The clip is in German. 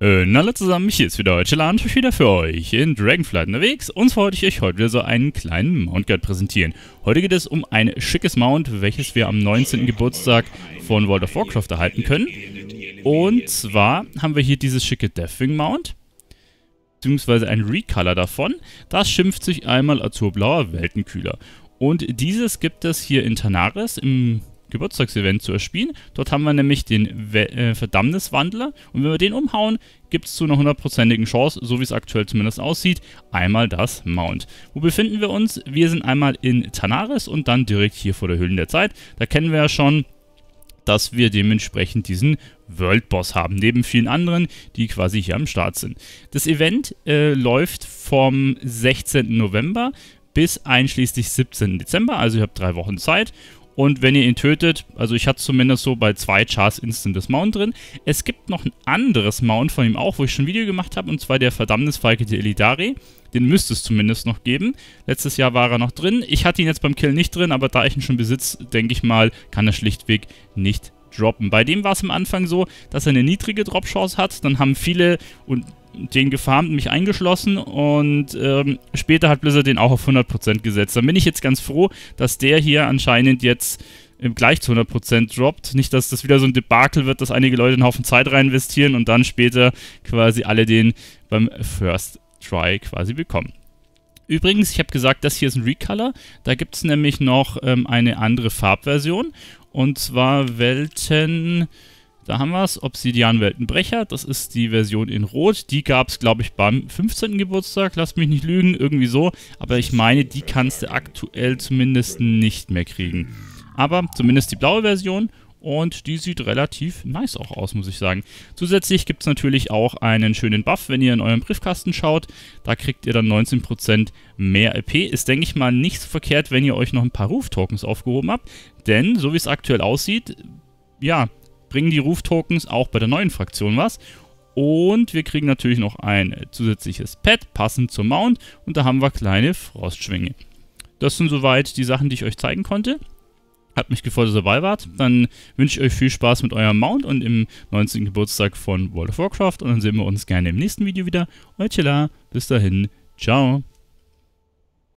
Äh, na, alle zusammen, hier ist wieder Deutsche Lantisch wieder für euch in Dragonflight unterwegs und wollte ich euch heute wieder so einen kleinen Mount Guard präsentieren. Heute geht es um ein schickes Mount, welches wir am 19. Geburtstag von World of Warcraft erhalten können. Und zwar haben wir hier dieses schicke Deathwing Mount, beziehungsweise ein Recolor davon. Das schimpft sich einmal Azurblauer Weltenkühler. Und dieses gibt es hier in Tanaris im Geburtstagsevent zu erspielen. Dort haben wir nämlich den äh, Verdammniswandler und wenn wir den umhauen, gibt es zu einer hundertprozentigen Chance, so wie es aktuell zumindest aussieht, einmal das Mount. Wo befinden wir uns? Wir sind einmal in Tanaris und dann direkt hier vor der Höhlen der Zeit. Da kennen wir ja schon dass wir dementsprechend diesen World Boss haben, neben vielen anderen, die quasi hier am Start sind. Das Event äh, läuft vom 16. November bis einschließlich 17. Dezember, also ihr habt drei Wochen Zeit und wenn ihr ihn tötet, also ich hatte zumindest so bei zwei Chars Instant das Mount drin. Es gibt noch ein anderes Mount von ihm auch, wo ich schon ein Video gemacht habe, und zwar der Verdammnisfalke der Elidari. Den müsste es zumindest noch geben. Letztes Jahr war er noch drin. Ich hatte ihn jetzt beim Kill nicht drin, aber da ich ihn schon besitze, denke ich mal, kann er schlichtweg nicht droppen. Bei dem war es am Anfang so, dass er eine niedrige Drop-Chance hat. Dann haben viele, und den gefarmt, mich eingeschlossen und ähm, später hat Blizzard den auch auf 100% gesetzt. Dann bin ich jetzt ganz froh, dass der hier anscheinend jetzt im gleich zu 100% droppt. Nicht, dass das wieder so ein Debakel wird, dass einige Leute einen Haufen Zeit rein investieren und dann später quasi alle den beim First Try quasi bekommen. Übrigens, ich habe gesagt, das hier ist ein Recolor. Da gibt es nämlich noch ähm, eine andere Farbversion. Und zwar Welten... Da haben wir es, Obsidian Weltenbrecher, das ist die Version in Rot. Die gab es, glaube ich, beim 15. Geburtstag, lasst mich nicht lügen, irgendwie so. Aber ich meine, die kannst du aktuell zumindest nicht mehr kriegen. Aber zumindest die blaue Version und die sieht relativ nice auch aus, muss ich sagen. Zusätzlich gibt es natürlich auch einen schönen Buff, wenn ihr in euren Briefkasten schaut. Da kriegt ihr dann 19% mehr EP. Ist, denke ich mal, nicht so verkehrt, wenn ihr euch noch ein paar ruf tokens aufgehoben habt. Denn, so wie es aktuell aussieht, ja, bringen die Ruftokens auch bei der neuen Fraktion was. Und wir kriegen natürlich noch ein zusätzliches Pad, passend zum Mount. Und da haben wir kleine Frostschwinge. Das sind soweit die Sachen, die ich euch zeigen konnte. Hat mich gefreut, dass ihr dabei wart. Dann wünsche ich euch viel Spaß mit eurem Mount und im 19. Geburtstag von World of Warcraft. Und dann sehen wir uns gerne im nächsten Video wieder. Euer Chilla, bis dahin, ciao.